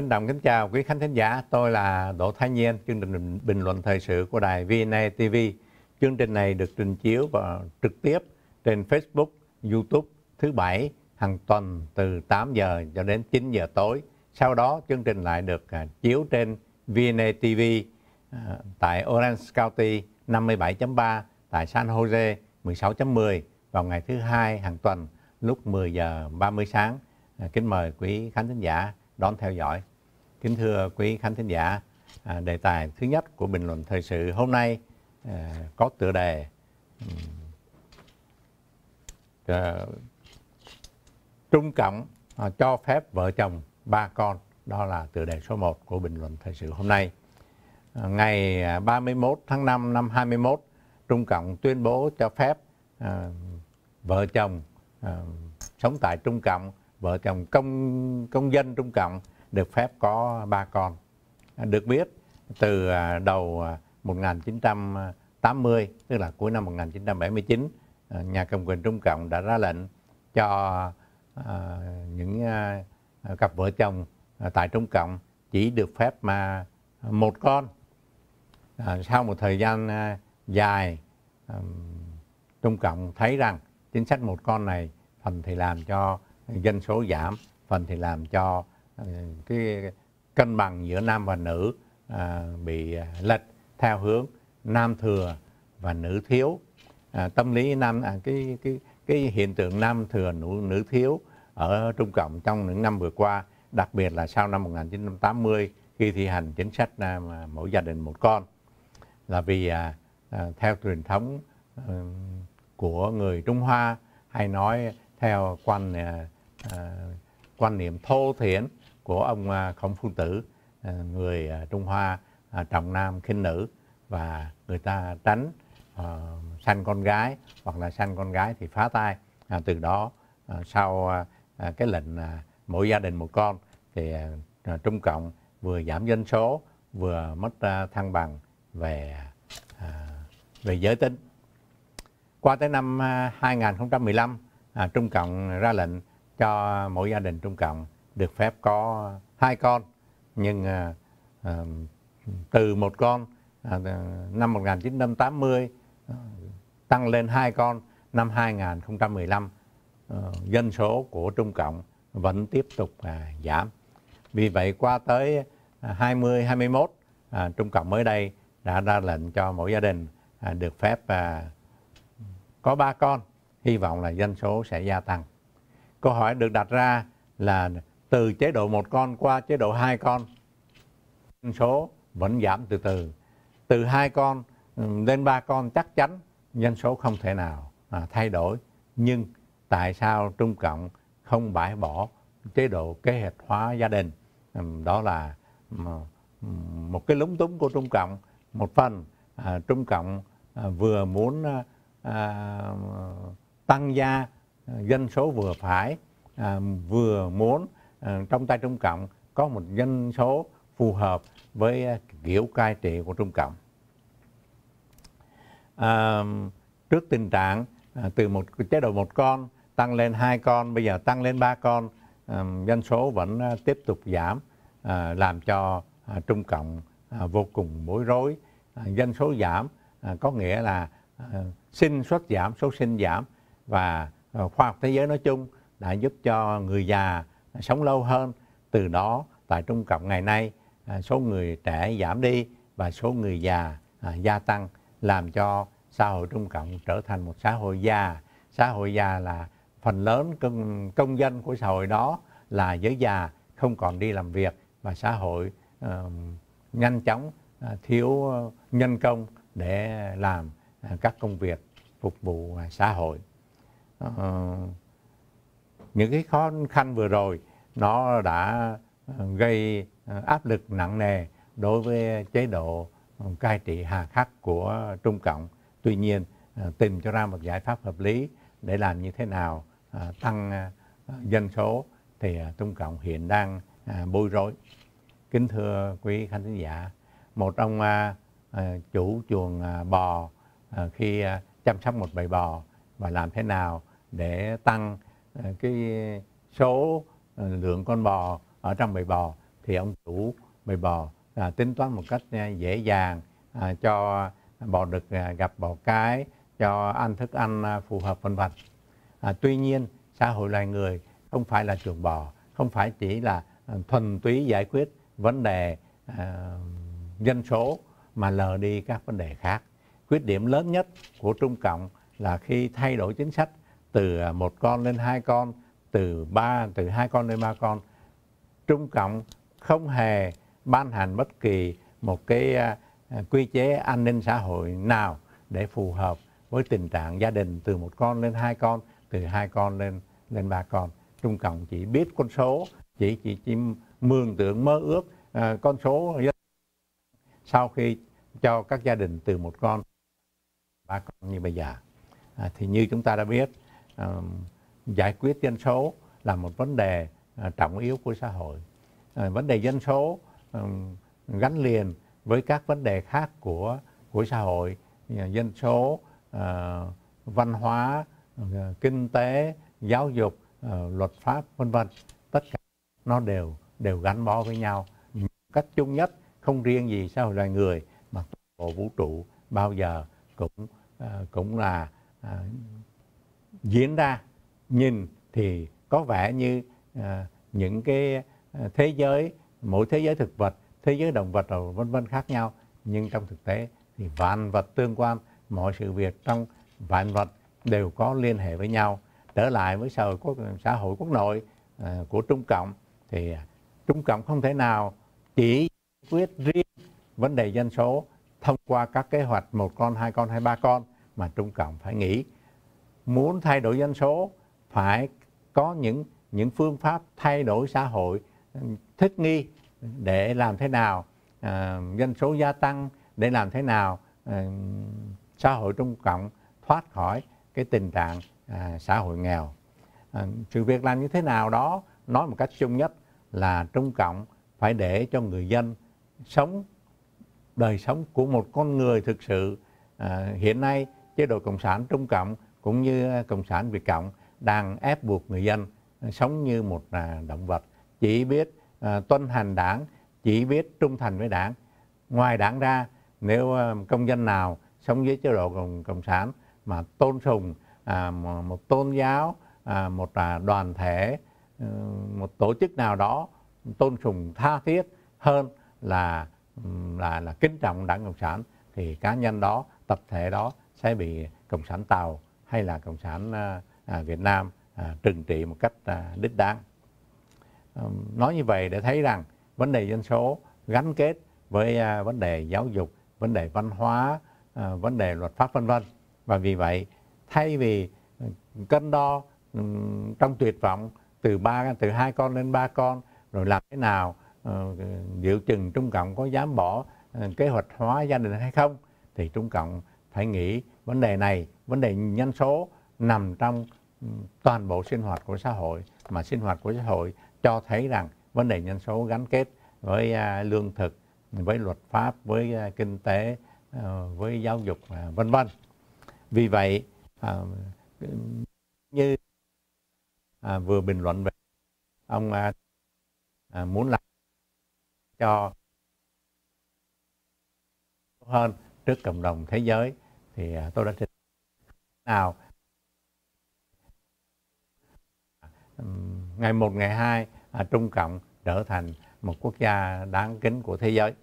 Trân trọng kính chào quý khán thính giả, tôi là Đỗ Thái Nhiên, chương trình bình luận thời sự của đài VNA TV. Chương trình này được trình chiếu và trực tiếp trên Facebook, YouTube thứ bảy hàng tuần từ 8 giờ cho đến 9 giờ tối. Sau đó chương trình lại được à, chiếu trên VNA TV à, tại Orange County 57.3, tại San Jose 16.10 vào ngày thứ hai hàng tuần lúc 10 giờ 30 sáng. À, kính mời quý khán thính giả đón theo dõi. Kính thưa quý khán thính giả, à, đề tài thứ nhất của bình luận thời sự hôm nay à, có tựa đề à, Trung Cộng cho phép vợ chồng ba con. Đó là tựa đề số 1 của bình luận thời sự hôm nay. À, ngày 31 tháng 5 năm 21, Trung Cộng tuyên bố cho phép vợ chồng sống tại Trung Cộng, vợ chồng công công dân Trung Cộng được phép có ba con. Được biết từ à, đầu 1980 à, tức là cuối năm 1979 à, nhà cầm quyền Trung Cộng đã ra lệnh cho những cặp vợ chồng tại Trung Cộng chỉ được phép mà một con. Sau một thời gian dài Trung Cộng thấy rằng chính sách một con này phần thì làm cho dân số giảm, phần thì làm cho cái cân bằng giữa nam và nữ à, bị à, lệch theo hướng nam thừa và nữ thiếu à, tâm lý nam à, cái cái cái hiện tượng nam thừa nữ nữ thiếu ở Trung Cộng trong những năm vừa qua đặc biệt là sau năm 1980 khi thi hành chính sách à, mỗi gia đình một con là vì à, à theo truyền thống à, của người Trung Hoa hay nói theo quan à, quan niệm thô thiển của ông à, Khổng Phu Tử, à, người à, Trung Hoa trọng nam khinh nữ và người ta tránh sanh con gái hoặc là sanh con gái thì phá tai Từ đó sau cái lệnh mỗi gia đình một con thì Trung Cộng vừa giảm dân số vừa mất thăng bằng về về giới tính. Qua tới năm 2015, Trung Cộng ra lệnh cho mỗi gia đình Trung Cộng được phép có hai con nhưng à, à, từ một con à, năm 1980 à, tăng lên hai con năm 2015 à, ờ, dân số của Trung Cộng vẫn tiếp tục à, giảm. Vì vậy qua tới 2021 à, à, Trung Cộng mới đây đã ra lệnh cho mỗi gia đình à, được phép à, có ba con, hy vọng là dân số sẽ gia tăng. Câu hỏi được đặt ra là từ chế độ một con qua chế độ hai con số vẫn giảm từ từ từ hai con lên ba con chắc chắn dân số không thể nào à, thay đổi nhưng tại sao Trung Cộng không bãi bỏ chế độ kế hoạch hóa gia đình đó là một cái lúng túng của Trung Cộng một phần à, Trung Cộng à, vừa muốn à, à tăng gia à, dân số vừa phải à, vừa muốn Ờ, trong tay Trung Cộng có một dân số phù hợp với ờ, kiểu cai trị của Trung Cộng. À, trước tình trạng à, từ một chế độ một con tăng lên hai con, bây giờ tăng lên ba con, à, dân số vẫn tiếp tục giảm, à, làm cho à, Trung Cộng à, vô cùng bối rối. À, dân số giảm à, có nghĩa là à, sinh xuất giảm, số sinh giảm và à, khoa học thế giới nói chung đã giúp cho người già sống lâu hơn từ đó tại trung cộng ngày nay à, số người trẻ giảm đi và số người già à, gia tăng làm cho xã hội trung cộng trở thành một xã hội già xã hội già là phần lớn công, công dân của xã hội đó là giới già không còn đi làm việc và xã hội uh, nhanh chóng uh, thiếu ờ, nhân công để làm uh, các công việc phục vụ xã hội uh, những cái khó khăn vừa rồi nó đã gây ờ, áp lực nặng nề đối với chế độ cai trị hà khắc của Trung Cộng. Tuy nhiên, ờ, tìm cho ra một giải pháp hợp lý để làm như thế nào ờ, tăng dân số thì Trung Cộng hiện đang bối rối. Kính thưa quý khán thính giả, một ông chủ chuồng bò khi chăm sóc một bầy bò và làm thế nào để tăng Ờ, cái số ờ, lượng con bò ở trong bầy bò thì ông chủ bầy bò à, tính toán một cách à, dễ dàng à, cho bò đực à, gặp bò cái cho ăn thức ăn à, phù hợp vân vân. À, tuy nhiên xã hội loài người không phải là trường bò, không phải chỉ là thuần túy giải quyết vấn đề à, dân số mà lờ đi các vấn đề khác. Khuyết điểm lớn nhất của Trung Cộng là khi thay đổi chính sách từ một con lên hai con từ ba từ hai con lên ba con trung cộng không hề ban hành bất kỳ một cái à, à, quy chế an ninh xã hội nào để phù hợp với tình trạng gia đình từ một con lên hai con từ hai con lên lên ba con trung cộng chỉ biết con số chỉ chỉ chỉ mường tượng mơ ước à, con số sau khi cho các gia đình từ một con ba con như bây giờ à, thì như chúng ta đã biết giải quyết dân số là một vấn đề à, trọng yếu của xã hội ờ, vấn đề dân số gắn liền với các vấn đề khác của của xã hội dân số ờ, văn hóa ờ, kinh tế giáo dục luật pháp vân vân tất cả nó đều đều gắn bó với nhau cách chung nhất không riêng gì xã hội loài người mà toàn bộ vũ trụ bao giờ cũng cũng là à, diễn ra nhìn thì có vẻ như à, những cái ờ, thế giới mỗi thế giới thực vật thế giới động vật rồi vân vân khác nhau nhưng trong thực tế thì vạn vật tương quan mọi sự việc trong vạn vật đều có liên hệ với nhau trở lại với xã hội quốc, xã hội quốc nội à, của trung cộng thì trung cộng không thể nào chỉ quyết riêng vấn đề dân số thông qua các kế hoạch một con hai con hay ba con mà trung cộng phải nghĩ muốn thay đổi dân số phải có những những phương pháp thay đổi xã hội thích nghi để làm thế nào à, dân số gia tăng để làm thế nào à, xã hội trung cộng thoát khỏi cái tình trạng à, xã hội nghèo à, sự việc làm như thế nào đó nói một cách chung nhất là trung cộng phải để cho người dân sống đời sống của một con người thực sự à, hiện nay chế độ cộng sản trung cộng cũng như ờ, Cộng sản Việt Cộng đang ép buộc người dân ờ, sống như một à, động vật, chỉ biết ờ, tuân hành đảng, chỉ biết trung thành với đảng. Ngoài đảng ra, nếu công dân nào sống dưới chế độ Cộng, cộng sản mà tôn sùng à, một tôn giáo, à, một đoàn thể, một tổ chức nào đó tôn sùng tha thiết hơn là là là kính trọng đảng cộng sản thì cá nhân đó tập thể đó sẽ bị cộng sản tàu hay là cộng sản à, à, Việt Nam à, trừng trị một cách đích đáng. nói như vậy để thấy rằng vấn đề dân số gắn kết với vấn đề giáo dục, vấn đề văn hóa, vấn đề luật pháp vân vân. Và vì vậy thay vì ừ, cân đo trong tuyệt vọng từ ba từ hai con lên ba con rồi làm thế nào liệu ờ, chừng Trung Cộng có dám bỏ ờ, kế hoạch hóa gia đình hay không thì Trung Cộng phải nghĩ vấn đề này vấn đề nhân số nằm trong ừ, toàn bộ sinh hoạt của xã hội mà sinh hoạt của xã hội cho thấy rằng vấn đề nhân số gắn kết với à, lương thực với luật pháp với à, kinh tế ờ, với giáo dục vân vân vì vậy à, như vừa bình luận về ông muốn làm cho hơn trước cộng đồng thế giới thì tôi đã trình ảo ngày một ngày hai à, Trung Cộng trở thành một quốc gia đáng kính của thế giới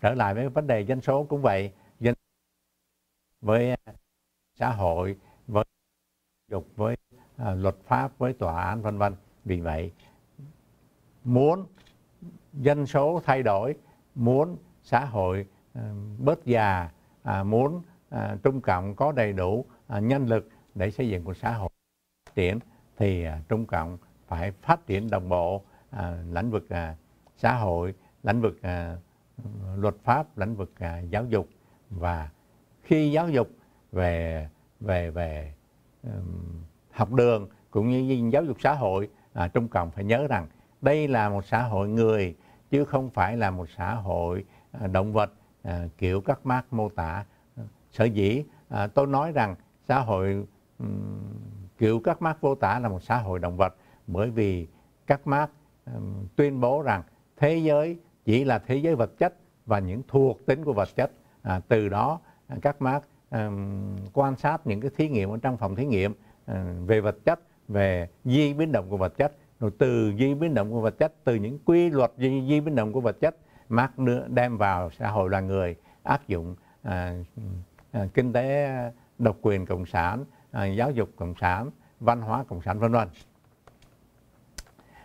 trở lại với vấn đề dân số cũng vậy dân với xã hội với dục với à, luật pháp với tòa án vân vân vì vậy muốn dân số thay đổi muốn xã hội à, bớt già muốn Trung Cộng có đầy đủ À, nhân lực để xây dựng một xã hội phát triển thì à, Trung Cộng phải phát triển đồng bộ à, lĩnh vực xã hội, lĩnh vực luật pháp, lĩnh vực giáo dục và khi giáo dục về về về học đường cũng như giáo dục xã hội Trung Cộng phải nhớ rằng đây là một xã hội người chứ không phải là một xã hội động vật kiểu các mác mô tả. Sở dĩ tôi nói rằng xã hội um, kiểu các Marx vô tả là một xã hội động vật bởi vì các Marx um, tuyên bố rằng thế giới chỉ là thế giới vật chất và những thuộc tính của vật chất à, từ đó à, các Marx um, quan sát những cái thí nghiệm ở trong phòng thí nghiệm uh, về vật chất về di biến động của vật chất rồi từ di biến động của vật chất từ những quy luật di, di biến động của vật chất Marx đem vào xã hội loài người áp dụng à, à, kinh tế độc quyền cộng sản, à, giáo dục cộng sản, văn hóa cộng sản vân vân.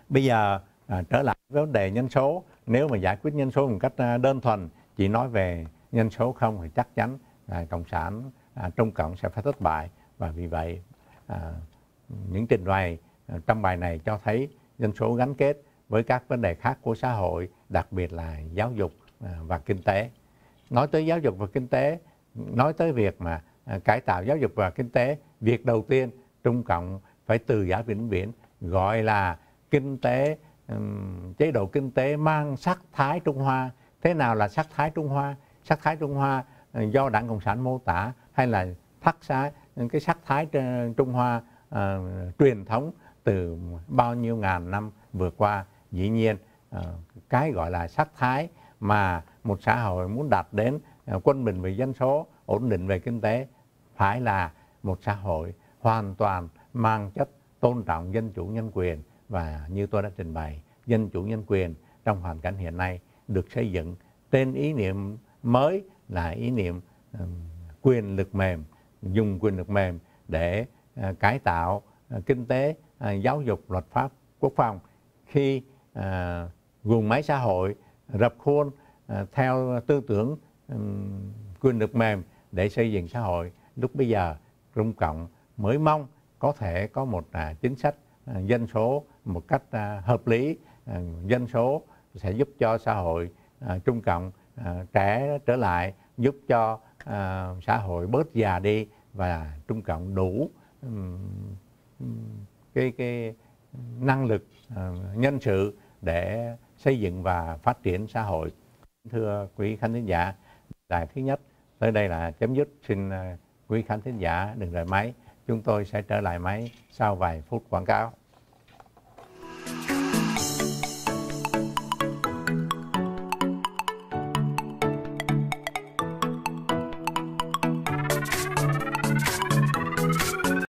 Bây giờ à, trở lại với vấn đề nhân số, nếu mà giải quyết nhân số một cách à, đơn thuần chỉ nói về nhân số không thì chắc chắn là cộng sản à, trung cộng sẽ phải thất bại và vì vậy à, những trình bày à, trong bài này cho thấy dân số gắn kết với các vấn đề khác của xã hội đặc biệt là giáo dục và kinh tế nói tới giáo dục và kinh tế nói tới việc mà À, cải tạo giáo dục và kinh tế việc đầu tiên trung cộng phải từ giã vĩnh viễn gọi là kinh tế chế độ kinh tế mang sắc thái trung hoa thế nào là sắc thái trung hoa sắc thái trung hoa ờ, do đảng cộng sản mô tả hay là thắt xá cái sắc thái trung hoa à, truyền thống từ bao nhiêu ngàn năm vừa qua dĩ nhiên à, cái gọi là sắc thái mà một xã hội muốn đạt đến à, quân bình về dân số ổn định về kinh tế phải là một xã hội hoàn toàn mang chất tôn trọng dân chủ nhân quyền và như tôi đã trình bày, dân chủ nhân quyền trong hoàn cảnh hiện nay được xây dựng trên ý niệm mới là ý niệm quyền lực mềm, dùng quyền lực mềm để ờ, cải tạo ờ, kinh tế, ờ, giáo dục, luật pháp, quốc phòng khi vùng máy xã hội rập khuôn theo tư tưởng quyền lực mềm để xây dựng xã hội lúc bây giờ Trung Cộng mới mong có thể có một à, chính sách à, dân số một cách à, hợp lý à, dân số sẽ giúp cho xã hội à, Trung Cộng à, trẻ trở lại giúp cho à, xã hội bớt già đi và Trung Cộng đủ um, cái cái năng lực à, nhân sự để xây dựng và phát triển xã hội. Thưa quý khán giả, đài thứ nhất tới đây là chấm dứt xin à, quý khán thính giả đừng rời máy chúng tôi sẽ trở lại máy sau vài phút quảng cáo